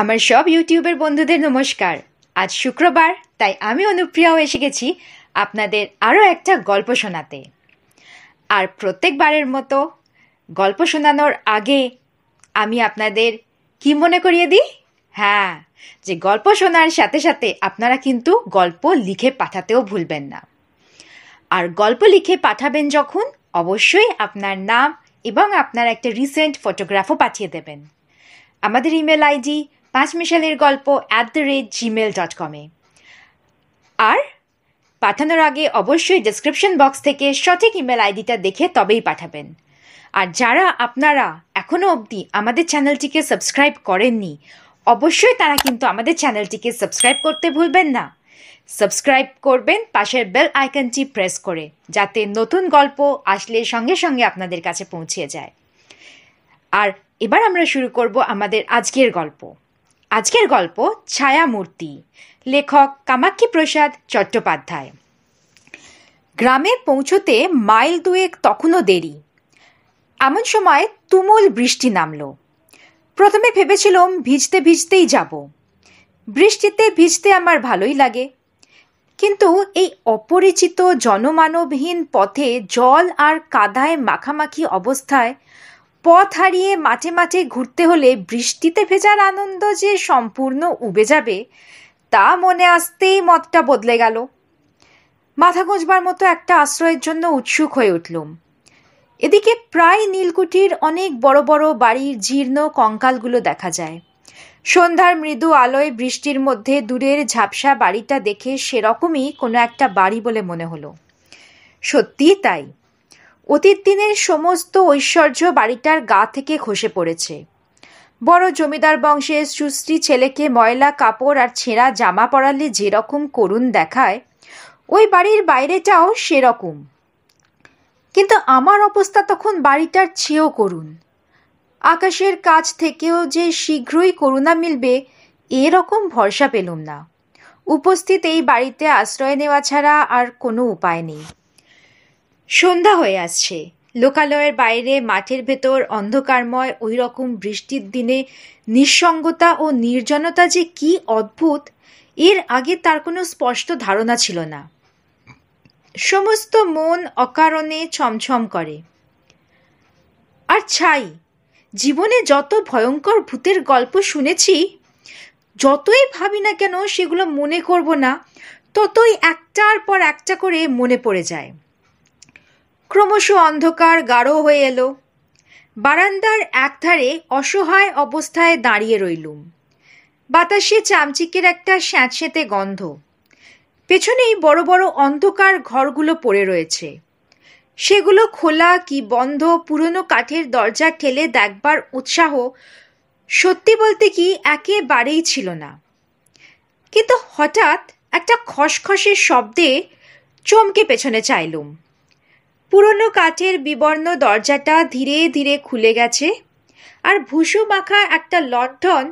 আমার সব ইউটিউবের বন্ধুদের নমস্কার আজ শুক্রবার তাই আমি অনুপ্রিয়াও এসে গেছি আপনাদের আরও একটা গল্প শোনাতে আর প্রত্যেকবারের মতো গল্প শোনানোর আগে আমি আপনাদের কি মনে করিয়ে দিই হ্যাঁ যে গল্প শোনার সাথে সাথে আপনারা কিন্তু গল্প লিখে পাঠাতেও ভুলবেন না আর গল্প লিখে পাঠাবেন যখন অবশ্যই আপনার নাম এবং আপনার একটা রিসেন্ট ফটোগ্রাফও পাঠিয়ে দেবেন আমাদের ইমেল আইডি পাঁচমিশালের গল্প at the rate Gmail dot কমে আর পাঠানোর আগে অবশ্যই ডেসক্রিপশন বক্স থেকে সঠিক ইমেল আইডিটা দেখে তবেই পাঠাবেন আর যারা আপনারা এখনও অবধি আমাদের চ্যানেলটিকে সাবস্ক্রাইব করেননি অবশ্যই তারা কিন্তু আমাদের চ্যানেলটিকে সাবস্ক্রাইব করতে ভুলবেন না সাবস্ক্রাইব করবেন পাশের বেল আইকনটি প্রেস করে যাতে নতুন গল্প আসলে সঙ্গে সঙ্গে আপনাদের কাছে পৌঁছে যায় আর এবার আমরা শুরু করব আমাদের আজকের গল্প আজকের গল্প ছায়ামূর্তি লেখক কামাক্ষী প্রসাদ চট্টোপাধ্যায় গ্রামে পৌঁছতে মাইল দুয়েক তখনও দেরি এমন সময় তুমুল বৃষ্টি নামল প্রথমে ভেবেছিলাম ভিজতে ভিজতেই যাব বৃষ্টিতে ভিজতে আমার ভালোই লাগে কিন্তু এই অপরিচিত জনমানবহীন পথে জল আর কাদায় মাখামাখি অবস্থায় পথ হারিয়ে মাঠে মাঠে ঘুরতে হলে বৃষ্টিতে ভেজার আনন্দ যে সম্পূর্ণ উবে যাবে তা মনে আসতেই মতটা বদলে গেল মাথা গোঁজবার মতো একটা আশ্রয়ের জন্য উৎসুক হয়ে উঠলুম এদিকে প্রায় নীলকুঠির অনেক বড় বড় বাড়ির জীর্ণ কঙ্কালগুলো দেখা যায় সন্ধ্যার মৃদু আলোয় বৃষ্টির মধ্যে দূরের ঝাপসা বাড়িটা দেখে সেরকমই কোনো একটা বাড়ি বলে মনে হলো সত্যিই তাই অতীত দিনের সমস্ত ঐশ্বর্য বাড়িটার গা থেকে খসে পড়েছে বড় জমিদার বংশের সুশ্রী ছেলেকে ময়লা কাপড় আর ছেঁড়া জামা পরালে যেরকম করুণ দেখায় ওই বাড়ির বাইরেটাও সেরকম কিন্তু আমার অবস্থা তখন বাড়িটার ছেও করুন আকাশের কাছ থেকেও যে শীঘ্রই করুণা মিলবে এরকম ভরসা পেলুম না উপস্থিত এই বাড়িতে আশ্রয় নেওয়া ছাড়া আর কোনো উপায় নেই সন্ধ্যা হয়ে আসছে লোকালয়ের বাইরে মাঠের ভেতর অন্ধকারময় ওই রকম বৃষ্টির দিনে নিঃসঙ্গতা ও নির্জনতা যে কি অদ্ভুত এর আগে তার কোনো স্পষ্ট ধারণা ছিল না সমস্ত মন অকারণে ছমছম করে আর ছাই জীবনে যত ভয়ঙ্কর ভূতের গল্প শুনেছি যতই ভাবি না কেন সেগুলো মনে করব না ততই একটার পর একটা করে মনে পড়ে যায় ক্রমশ অন্ধকার গাঢ় হয়ে এলো বারান্দার একধারে অসহায় অবস্থায় দাঁড়িয়ে রইলুম বাতাসে চামচিকের একটা স্যাঁতস্যাঁতে গন্ধ পেছনেই বড় বড় অন্ধকার ঘরগুলো পড়ে রয়েছে সেগুলো খোলা কি বন্ধ পুরনো কাঠের দরজা ঠেলে দেখবার উৎসাহ সত্যি বলতে কি একেবারেই ছিল না কিন্তু হঠাৎ একটা খসখসের শব্দে চমকে পেছনে চাইলুম পুরনো কাঠের বিবর্ণ দরজাটা ধীরে ধীরে খুলে গেছে আর ভুসু মাখা একটা লণ্ঠন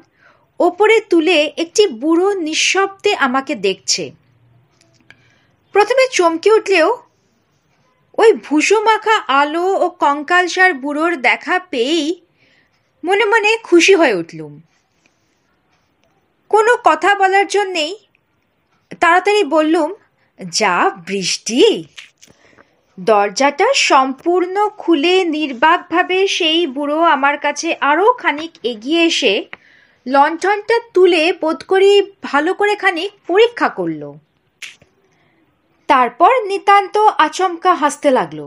ওপরে তুলে একটি বুড়ো নিঃশব্দে আমাকে দেখছে প্রথমে চমকে উঠলেও ওই ভুসু মাখা আলো ও কঙ্কালসার বুড়োর দেখা পেয়েই মনে মনে খুশি হয়ে উঠলুম কোনো কথা বলার জন্যেই তাড়াতাড়ি বললুম যা বৃষ্টি দরজাটা সম্পূর্ণ খুলে নির্বাকভাবে সেই বুড়ো আমার কাছে আরও খানিক এগিয়ে এসে লণ্ঠনটা তুলে বোধ করি ভালো করে খানিক পরীক্ষা করল তারপর নিতান্ত আচমকা হাসতে লাগলো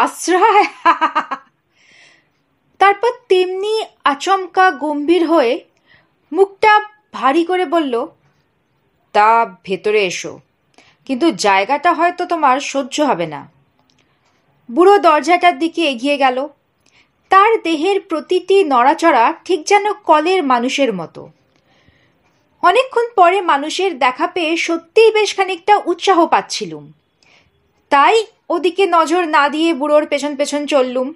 আশ্রয় তারপর তেমনি আচমকা গম্ভীর হয়ে মুখটা ভারী করে বলল তা ভেতরে এসো কিন্তু জায়গাটা হয়তো তোমার সহ্য হবে না বুড়ো দরজাটার দিকে এগিয়ে গেল তার দেহের প্রতিটি নড়াচড়া ঠিক যেন কলের মানুষের মতো অনেকক্ষণ পরে মানুষের দেখা পেয়ে সত্যিই বেশ খানিকটা উৎসাহ পাচ্ছিলুম তাই ওদিকে নজর না দিয়ে বুড়োর পেছন পেছন চললুম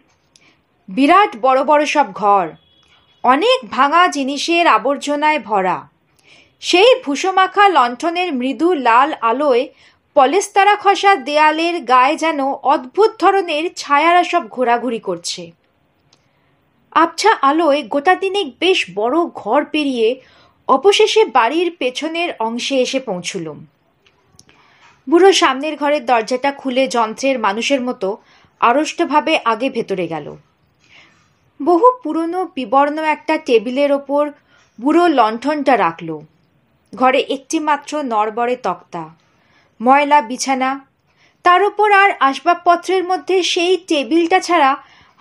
বিরাট বড় বড় সব ঘর অনেক ভাঙা জিনিসের আবর্জনায় ভরা সেই ভুষোমাখা লণ্ঠনের মৃদু লাল আলোয় পলেস্তারা খসা দেয়ালের গায়ে যেন অদ্ভুত ধরনের ছায়ারা সব ঘোরাঘুরি করছে আবছা আলোয় গোটা দিনে বেশ বড় ঘর পেরিয়ে অবশেষে বাড়ির পেছনের অংশে এসে পৌঁছলুম বুড়ো সামনের ঘরের দরজাটা খুলে যন্ত্রের মানুষের মতো আড়ষ্টভাবে আগে ভেতরে গেল বহু পুরনো বিবর্ণ একটা টেবিলের ওপর বুড়ো লণ্ঠনটা রাখলো ঘরে একটিমাত্র নরবরে তক্তা ময়লা বিছানা তার উপর আর আসবাবপত্রের মধ্যে সেই টেবিলটা ছাড়া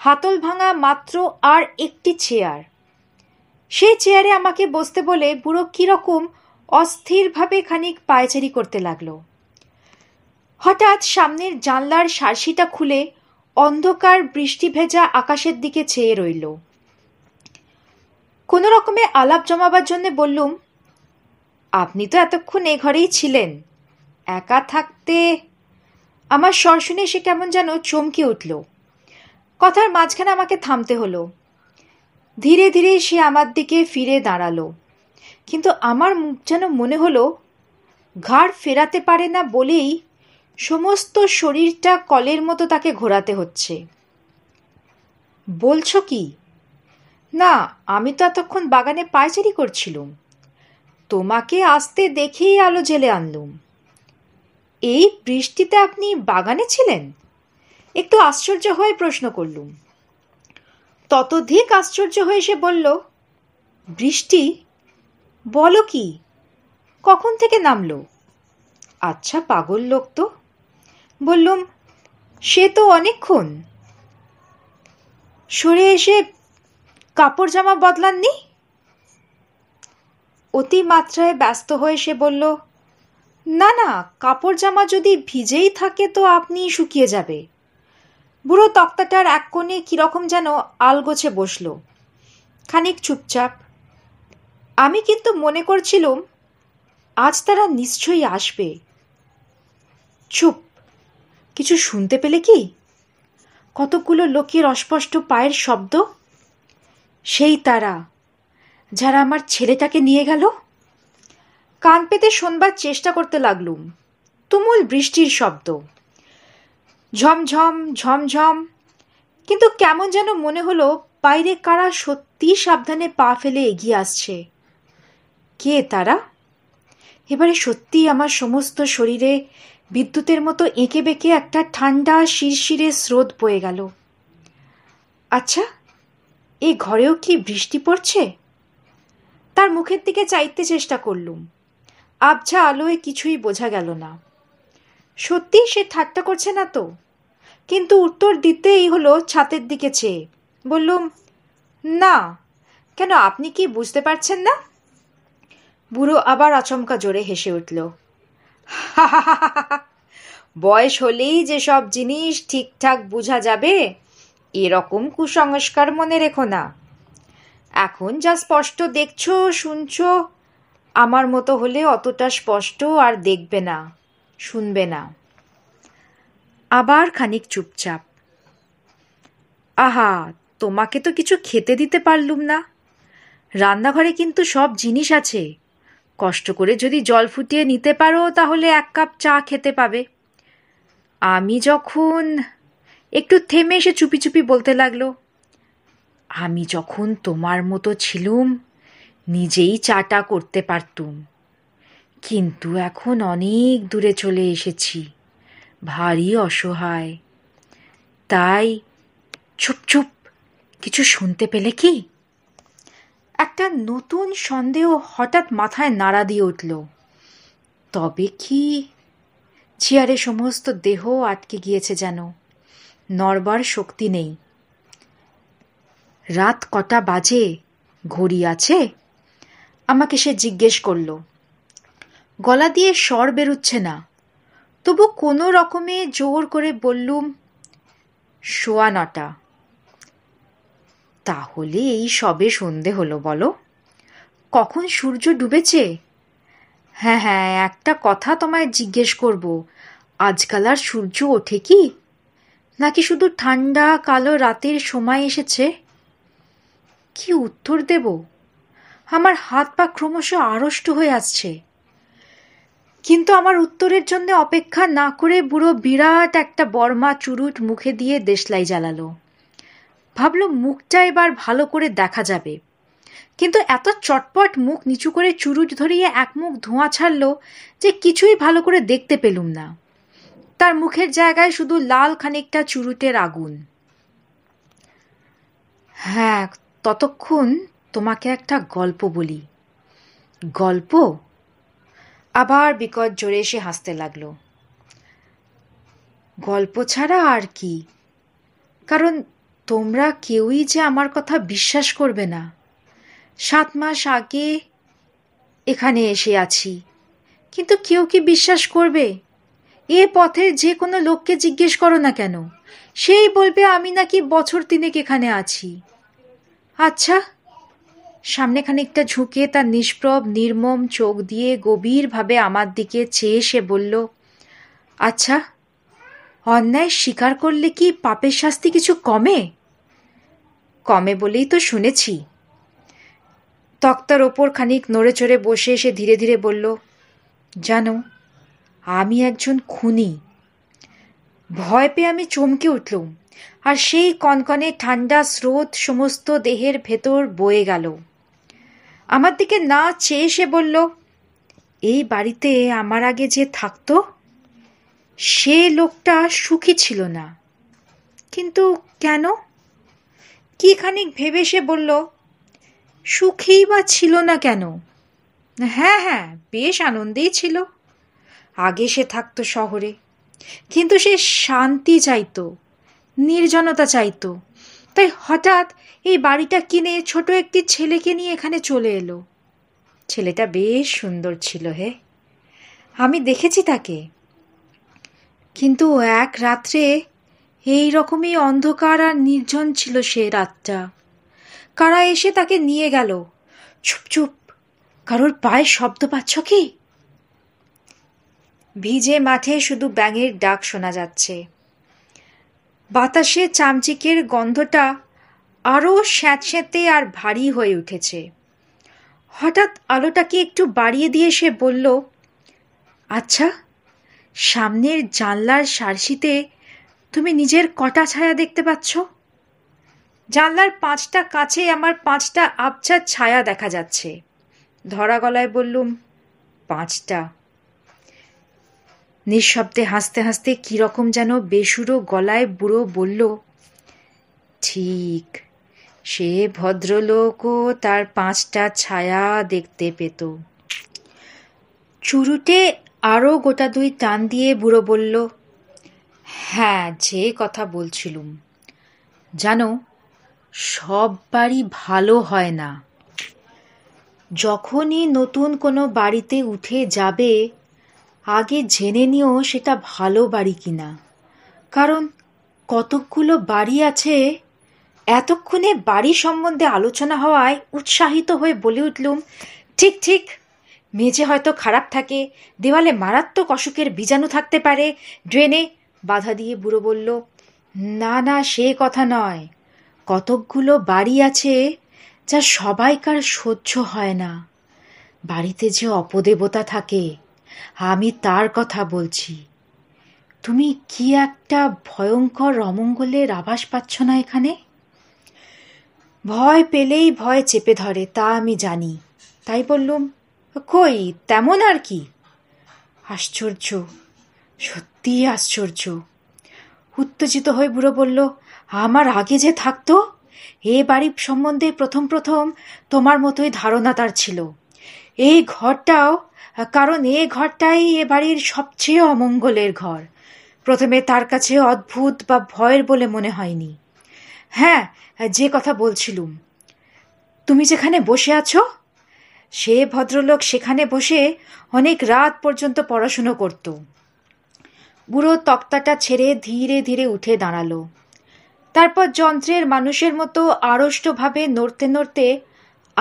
হাতল ভাঙা মাত্র আর একটি চেয়ার সেই চেয়ারে আমাকে বসতে বলে বুড়ো কীরকম অস্থিরভাবে খানিক পায়চারি করতে লাগলো হঠাৎ সামনের জানলার সারসিটা খুলে অন্ধকার বৃষ্টি ভেজা আকাশের দিকে চেয়ে রইল কোনো রকমে আলাপ জমাবার জন্য বললুম আপনি তো এতক্ষণ এ ঘরেই ছিলেন একা থাকতে আমার স্বর শুনে সে কেমন যেন চমকে উঠল কথার মাঝখানে আমাকে থামতে হলো ধীরে ধীরে সে আমার দিকে ফিরে দাঁড়ালো কিন্তু আমার মুখ যেন মনে হলো ঘাড় ফেরাতে পারে না বলেই সমস্ত শরীরটা কলের মতো তাকে ঘোরাতে হচ্ছে বলছো কি না আমি তো এতক্ষণ বাগানে পায়চারি করছিলুম তোমাকে আসতে দেখেই আলো জেলে আনলুম এই বৃষ্টিতে আপনি বাগানে ছিলেন একটু আশ্চর্য হয়ে প্রশ্ন করলুম ততধিক আশ্চর্য হয়ে সে বলল বৃষ্টি বলো কি কখন থেকে নামলো আচ্ছা পাগল লোক তো বললুম সে তো অনেকক্ষণ সরে এসে কাপড় জামা বদলাননি অতিমাত্রায় ব্যস্ত হয়ে সে বলল না না কাপড় জামা যদি ভিজেই থাকে তো আপনি শুকিয়ে যাবে বুড়ো তক্তাটার এক কোণে কীরকম যেন আলগোছে বসল খানিক চুপচাপ আমি কিন্তু মনে করছিলুম আজ তারা নিশ্চয়ই আসবে চুপ কিছু শুনতে পেলে কি কতগুলো লোকের অস্পষ্ট পায়ের শব্দ সেই তারা যারা আমার ছেলেটাকে নিয়ে গেল কান পেতে শোনবার চেষ্টা করতে লাগলুম তুমুল বৃষ্টির শব্দ ঝমঝম ঝমঝম কিন্তু কেমন যেন মনে হলো বাইরে কারা সত্যি সাবধানে পা ফেলে এগিয়ে আসছে কে তারা এবারে সত্যি আমার সমস্ত শরীরে বিদ্যুতের মতো এঁকে বেঁকে একটা ঠান্ডা শিরশিরে স্রোত বয়ে গেল আচ্ছা এ ঘরেও কি বৃষ্টি পড়ছে তার মুখের দিকে চাইতে চেষ্টা করলুম আবছা আলোয় কিছুই বোঝা গেল না সত্যি সে ঠাট্টা করছে না তো কিন্তু উত্তর দিতেই হলো ছাতের দিকে চেয়ে বললুম না কেন আপনি কি বুঝতে পারছেন না বুড়ো আবার আচমকা জোরে হেসে উঠল বয়স হলেই যে সব জিনিস ঠিকঠাক বোঝা যাবে এরকম কুসংস্কার মনে রেখো না এখন যা স্পষ্ট দেখছো শুনছো আমার মতো হলে অতটা স্পষ্ট আর দেখবে না শুনবে না আবার খানিক চুপচাপ আহা তোমাকে তো কিছু খেতে দিতে পারলুম না রান্নাঘরে কিন্তু সব জিনিস আছে কষ্ট করে যদি জল ফুটিয়ে নিতে পারো তাহলে এক কাপ চা খেতে পাবে আমি যখন একটু থেমে এসে চুপি চুপি বলতে লাগলো আমি যখন তোমার মতো ছিলুম নিজেই চাটা করতে পারতুম কিন্তু এখন অনেক দূরে চলে এসেছি ভারী অসহায় তাই চুপ চুপ কিছু শুনতে পেলে কি একটা নতুন সন্দেহ হঠাৎ মাথায় নাড়া দিয়ে উঠল তবে কি চেয়ারে সমস্ত দেহ আটকে গিয়েছে যেন নরবার শক্তি নেই রাত কটা বাজে ঘড়ি আছে আমাকে সে জিজ্ঞেস করল গলা দিয়ে স্বর বেরুচ্ছে না তবু কোনো রকমে জোর করে বললুম শোয়া নটা তাহলে এই সবে সন্ধে হলো বলো কখন সূর্য ডুবেছে হ্যাঁ হ্যাঁ একটা কথা তোমায় জিজ্ঞেস করব আজকাল আর সূর্য ওঠে কি নাকি শুধু ঠান্ডা কালো রাতের সময় এসেছে কি উত্তর দেব আমার হাত পা ক্রমশ আড়ষ্ট হয়ে আসছে কিন্তু আমার উত্তরের জন্য অপেক্ষা না করে বুড়ো বিরাট একটা বর্মা চুরুট মুখে দিয়ে দেশলাই জ্বালালো ভাবল মুখটা এবার ভালো করে দেখা যাবে কিন্তু এত চটপট মুখ নিচু করে চুরুট ধরিয়ে এক মুখ ধোঁয়া ছাড়ল যে কিছুই ভালো করে দেখতে পেলুম না তার মুখের জায়গায় শুধু লাল খানিকটা চুরুটের আগুন হ্যাঁ ততক্ষণ তোমাকে একটা গল্প বলি গল্প আবার বিকট জোরে এসে হাসতে লাগলো গল্প ছাড়া আর কি কারণ তোমরা কেউই যে আমার কথা বিশ্বাস করবে না সাত মাস আগে এখানে এসে আছি কিন্তু কেউ কি বিশ্বাস করবে এ পথের যে কোনো লোককে জিজ্ঞেস করো না কেন সেই বলবে আমি নাকি বছর তিনেক এখানে আছি আচ্ছা সামনে খানিকটা ঝুঁকে তার নিষ্প্রব নির্মম চোখ দিয়ে গভীরভাবে আমার দিকে চেয়ে সে বলল আচ্ছা অন্যায় স্বীকার করলে কি পাপের শাস্তি কিছু কমে কমে বলেই তো শুনেছি তক্তার ওপর খানিক নড়ে চড়ে বসে সে ধীরে ধীরে বলল জানো আমি একজন খুনি ভয় পেয়ে আমি চমকে উঠলুম আর সেই কনকনে ঠান্ডা স্রোত সমস্ত দেহের ভেতর বয়ে গেল আমার দিকে না চেয়ে সে বলল এই বাড়িতে আমার আগে যে থাকতো সে লোকটা সুখী ছিল না কিন্তু কেন কি খানিক ভেবে সে বলল সুখী বা ছিল না কেন হ্যাঁ হ্যাঁ বেশ আনন্দেই ছিল আগে সে থাকতো শহরে কিন্তু সে শান্তি চাইতো নির্জনতা চাইত তাই হঠাৎ এই বাড়িটা কিনে ছোট একটি ছেলেকে নিয়ে এখানে চলে এলো ছেলেটা বেশ সুন্দর ছিল হে আমি দেখেছি তাকে কিন্তু এক রাত্রে এই রকমই অন্ধকার আর নির্জন ছিল সে রাতটা কারা এসে তাকে নিয়ে গেল চুপ চুপ কারোর পায়ে শব্দ পাচ্ছ কি ভিজে মাঠে শুধু ব্যাঙের ডাক শোনা যাচ্ছে বাতাসে চামচিকের গন্ধটা আরও স্যাঁতস্যাঁতে আর ভারী হয়ে উঠেছে হঠাৎ আলোটাকে একটু বাড়িয়ে দিয়ে সে বলল আচ্ছা সামনের জানলার সারসিতে তুমি নিজের কটা ছায়া দেখতে পাচ্ছ জানলার পাঁচটা কাছে আমার পাঁচটা আবছা ছায়া দেখা যাচ্ছে ধরা গলায় বললুম পাঁচটা নিঃশব্দে হাসতে হাসতে কীরকম যেন বেসুরো গলায় বুড়ো বলল ঠিক সে ভদ্রলোকও তার পাঁচটা ছায়া দেখতে পেত চুরুটে আরও গোটা দুই টান দিয়ে বুড়ো বলল হ্যাঁ যে কথা বলছিলুম জানো সব বাড়ি ভালো হয় না যখনই নতুন কোনো বাড়িতে উঠে যাবে আগে জেনে নিও সেটা ভালো বাড়ি কিনা কারণ কতকগুলো বাড়ি আছে এতক্ষণে বাড়ি সম্বন্ধে আলোচনা হওয়ায় উৎসাহিত হয়ে বলে উঠলুম ঠিক ঠিক মেঝে হয়তো খারাপ থাকে দেওয়ালে মারাত্মক অসুখের বীজাণু থাকতে পারে ড্রেনে বাধা দিয়ে বুড়ো বলল না না সে কথা নয় কতকগুলো বাড়ি আছে যা সবাইকার সহ্য হয় না বাড়িতে যে অপদেবতা থাকে আমি তার কথা বলছি তুমি কি একটা ভয়ঙ্কর অমঙ্গলের আভাস পাচ্ছ না এখানে ভয় পেলেই ভয় চেপে ধরে তা আমি জানি তাই বললুম কই তেমন আর কি আশ্চর্য সত্যি আশ্চর্য উত্তেজিত হয়ে বুড়ো বলল আমার আগে যে থাকতো এ বাড়ি সম্বন্ধে প্রথম প্রথম তোমার মতোই ধারণা তার ছিল এই ঘরটাও কারণ এ ঘরটাই এ বাড়ির সবচেয়ে অমঙ্গলের ঘর প্রথমে তার কাছে অদ্ভুত বা ভয়ের বলে মনে হয়নি হ্যাঁ যে কথা বলছিলুম তুমি যেখানে বসে আছো সে ভদ্রলোক সেখানে বসে অনেক রাত পর্যন্ত পড়াশুনো করত বুড়ো তক্তাটা ছেড়ে ধীরে ধীরে উঠে দাঁড়ালো তারপর যন্ত্রের মানুষের মতো আড়ষ্টভাবে নড়তে নড়তে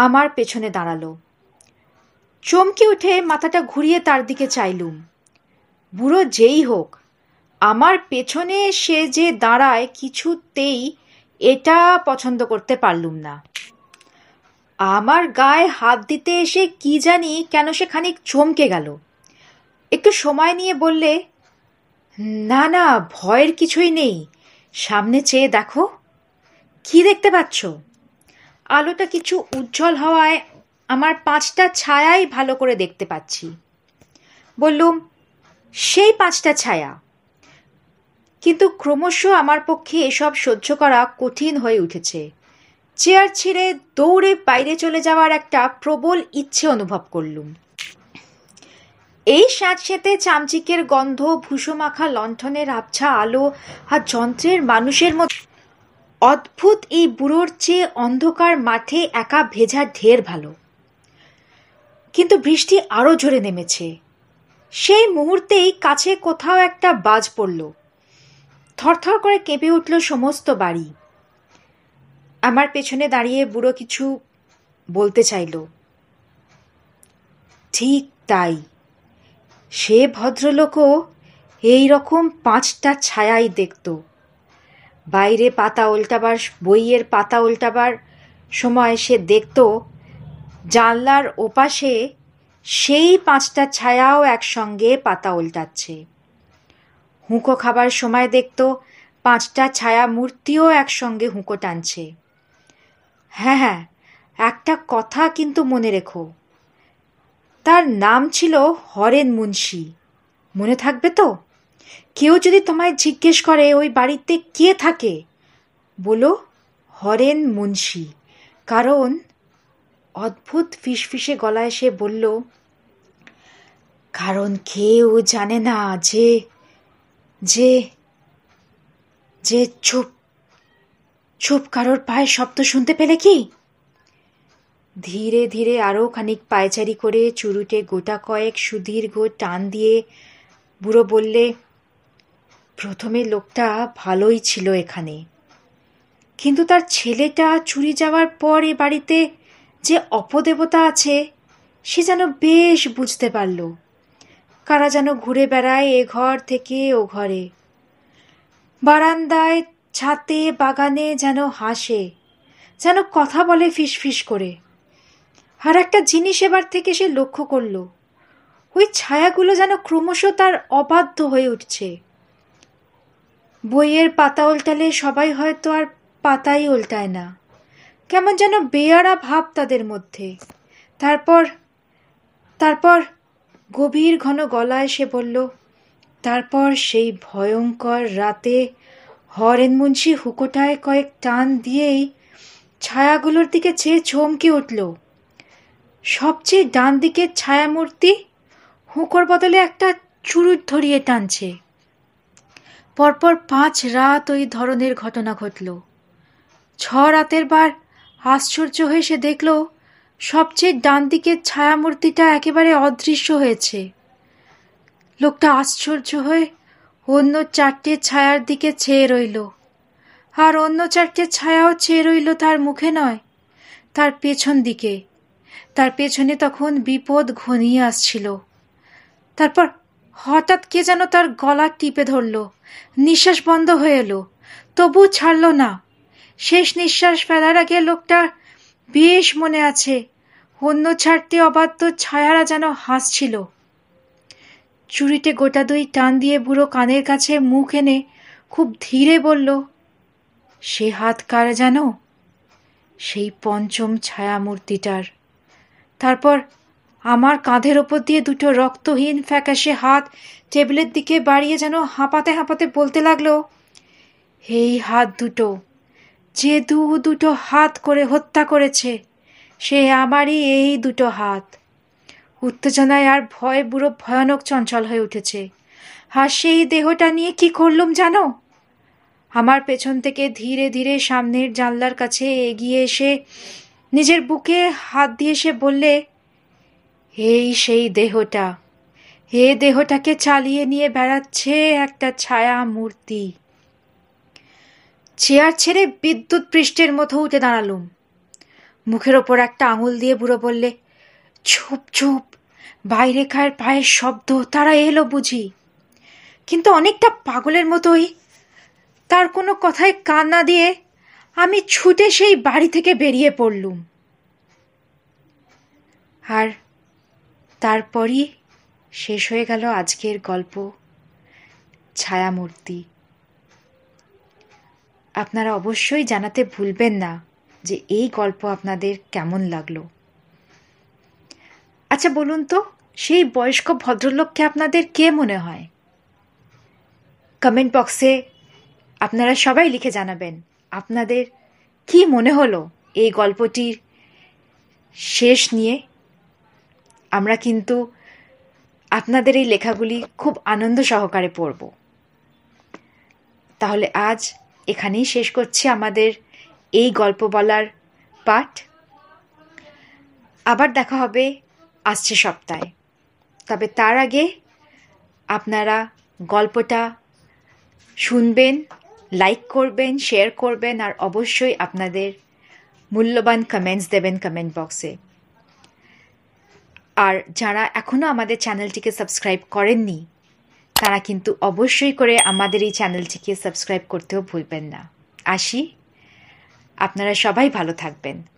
আমার পেছনে দাঁড়ালো চমকে উঠে মাথাটা ঘুরিয়ে তার দিকে চাইলুম বুড়ো যেই হোক আমার পেছনে সে যে দাঁড়ায় কিছুতেই এটা পছন্দ করতে পারলুম না আমার গায়ে হাত দিতে এসে কি জানি কেন সে খানিক চমকে গেল একটু সময় নিয়ে বললে না না ভয়ের কিছুই নেই সামনে চেয়ে দেখো কি দেখতে পাচ্ছ আলোটা কিছু উজ্জ্বল হওয়ায় আমার পাঁচটা ছায়াই ভালো করে দেখতে পাচ্ছি বললুম সেই পাঁচটা ছায়া কিন্তু ক্রমশ আমার পক্ষে এসব সহ্য করা কঠিন হয়ে উঠেছে চেয়ার ছেড়ে দৌড়ে বাইরে চলে যাওয়ার একটা প্রবল ইচ্ছে অনুভব করলুম এই স্যাঁতস্যাঁতে চামচিকের গন্ধ ভুষোমাখা লণ্ঠনের আবছা আলো আর যন্ত্রের মানুষের মতো অদ্ভুত এই বুড়োর চেয়ে অন্ধকার মাঠে একা ভেজা ঢের ভালো কিন্তু বৃষ্টি আরও ঝরে নেমেছে সেই মুহূর্তেই কাছে কোথাও একটা বাজ পড়ল থরথর করে কেঁপে উঠল সমস্ত বাড়ি আমার পেছনে দাঁড়িয়ে বুড়ো কিছু বলতে চাইল ঠিক তাই সে ভদ্রলোকও এই রকম পাঁচটা ছায়াই দেখত বাইরে পাতা উল্টাবার বইয়ের পাতা উল্টাবার সময় সে দেখত জানলার ওপাশে সেই পাঁচটা ছায়াও একসঙ্গে পাতা উল্টাচ্ছে হুঁকো খাবার সময় দেখত পাঁচটা ছায়া মূর্তিও একসঙ্গে হুঁকো টানছে হ্যাঁ হ্যাঁ একটা কথা কিন্তু মনে রেখো তার নাম ছিল হরেন মুন্সি মনে থাকবে তো কেউ যদি তোমায় জিজ্ঞেস করে ওই বাড়িতে কে থাকে বলো হরেন মুন্সি কারণ অদ্ভুত ফিসফিসে গলায় সে বলল কারণ কেউ জানে না যে যে যে চুপ চুপ কারোর পায়ের শব্দ শুনতে পেলে কি ধীরে ধীরে আরও খানিক পায়চারি করে চুরুটে গোটা কয়েক সুদীর্ঘ টান দিয়ে বুড়ো বললে প্রথমে লোকটা ভালোই ছিল এখানে কিন্তু তার ছেলেটা চুরি যাওয়ার পর এ বাড়িতে যে অপদেবতা আছে সে যেন বেশ বুঝতে পারল কারা যেন ঘুরে বেড়ায় এ ঘর থেকে ও ঘরে বারান্দায় ছাতে বাগানে যেন হাসে যেন কথা বলে ফিসফিস করে আর একটা জিনিস এবার থেকে সে লক্ষ্য করল ওই ছায়াগুলো যেন ক্রমশ তার অবাধ্য হয়ে উঠছে বইয়ের পাতা ওল্টালে সবাই হয়তো আর পাতাই ওল্টায় না কেমন যেন বেয়ারা ভাব তাদের মধ্যে তারপর তারপর গভীর ঘন গলায় সে বলল তারপর সেই ভয়ঙ্কর রাতে হরেন মুন্সি হুকোটায় কয়েক টান দিয়েই ছায়াগুলোর দিকে চেয়ে চমকে উঠল সবচেয়ে ডান দিকের ছায়ামূর্তি হুঁকোর বদলে একটা চুরুট ধরিয়ে টানছে পরপর পাঁচ রাত ওই ধরনের ঘটনা ঘটল ছ রাতের বার আশ্চর্য হয়ে সে দেখল সবচেয়ে ডান দিকের ছায়ামূর্তিটা একেবারে অদৃশ্য হয়েছে লোকটা আশ্চর্য হয়ে অন্য চারটে ছায়ার দিকে ছেয়ে রইল আর অন্য চারটে ছায়াও ছেয়ে রইল তার মুখে নয় তার পেছন দিকে তার পেছনে তখন বিপদ ঘনিয়ে আসছিল তারপর হঠাৎ কে যেন তার গলা টিপে ধরল নিঃশ্বাস বন্ধ হয়ে এলো তবু ছাড়ল না শেষ নিঃশ্বাস ফেলার আগে লোকটা বেশ মনে আছে অন্য ছাড়তে অবাধ্য ছায়ারা যেন হাসছিল চুরিতে গোটা দুই টান দিয়ে বুড়ো কানের কাছে মুখ এনে খুব ধীরে বলল সে হাত কার যেন সেই পঞ্চম ছায়া মূর্তিটার তারপর আমার কাঁধের ওপর দিয়ে দুটো রক্তহীন ফ্যাকাশে হাত টেবিলের দিকে বাড়িয়ে যেন হাঁপাতে হাঁপাতে বলতে লাগলো এই হাত দুটো যে দু দুটো হাত করে হত্যা করেছে সে আমারই এই দুটো হাত উত্তেজনায় আর ভয় বুড়ো ভয়ানক চঞ্চল হয়ে উঠেছে আর সেই দেহটা নিয়ে কি করলুম জানো আমার পেছন থেকে ধীরে ধীরে সামনের জানলার কাছে এগিয়ে এসে নিজের বুকে হাত দিয়ে সে বললে এই সেই দেহটা এ দেহটাকে চালিয়ে নিয়ে বেড়াচ্ছে একটা ছায়া মূর্তি চেয়ার ছেড়ে বিদ্যুৎ পৃষ্ঠের মতো উঠে দাঁড়ালুম মুখের ওপর একটা আঙুল দিয়ে বুড়ো বললে ছুপ ছুপ বাইরে খায়ের পায়ের শব্দ তারা এলো বুঝি কিন্তু অনেকটা পাগলের মতোই তার কোনো কথায় কান না দিয়ে আমি ছুটে সেই বাড়ি থেকে বেরিয়ে পড়লুম আর তারপরই শেষ হয়ে গেল আজকের গল্প ছায়ামূর্তি আপনারা অবশ্যই জানাতে ভুলবেন না যে এই গল্প আপনাদের কেমন লাগলো আচ্ছা বলুন তো সেই বয়স্ক ভদ্রলোককে আপনাদের কে মনে হয় কমেন্ট বক্সে আপনারা সবাই লিখে জানাবেন আপনাদের কি মনে হলো এই গল্পটির শেষ নিয়ে আমরা কিন্তু আপনাদের এই লেখাগুলি খুব আনন্দ সহকারে পড়ব তাহলে আজ এখানেই শেষ করছি আমাদের এই গল্প বলার পাঠ আবার দেখা হবে আসছে সপ্তাহে তবে তার আগে আপনারা গল্পটা শুনবেন লাইক করবেন শেয়ার করবেন আর অবশ্যই আপনাদের মূল্যবান কমেন্টস দেবেন কমেন্ট বক্সে আর যারা এখনও আমাদের চ্যানেলটিকে সাবস্ক্রাইব করেননি তারা কিন্তু অবশ্যই করে আমাদের এই চ্যানেলটিকে সাবস্ক্রাইব করতেও ভুলবেন না আসি আপনারা সবাই ভালো থাকবেন